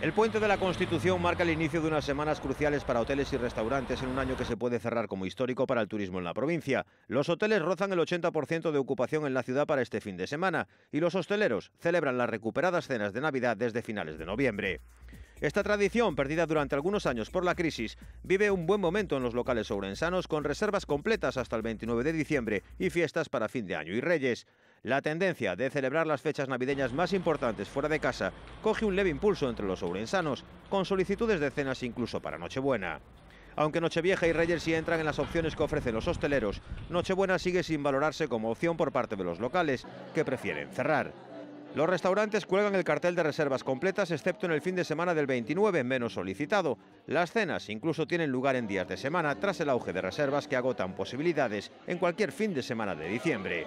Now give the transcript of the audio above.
El puente de la Constitución marca el inicio de unas semanas cruciales para hoteles y restaurantes en un año que se puede cerrar como histórico para el turismo en la provincia. Los hoteles rozan el 80% de ocupación en la ciudad para este fin de semana y los hosteleros celebran las recuperadas cenas de Navidad desde finales de noviembre. Esta tradición, perdida durante algunos años por la crisis, vive un buen momento en los locales ourensanos con reservas completas hasta el 29 de diciembre y fiestas para fin de año y reyes. La tendencia de celebrar las fechas navideñas más importantes fuera de casa coge un leve impulso entre los ourensanos, con solicitudes de cenas incluso para Nochebuena. Aunque Nochevieja y Reyes sí entran en las opciones que ofrecen los hosteleros, Nochebuena sigue sin valorarse como opción por parte de los locales, que prefieren cerrar. Los restaurantes cuelgan el cartel de reservas completas, excepto en el fin de semana del 29, menos solicitado. Las cenas incluso tienen lugar en días de semana, tras el auge de reservas que agotan posibilidades en cualquier fin de semana de diciembre.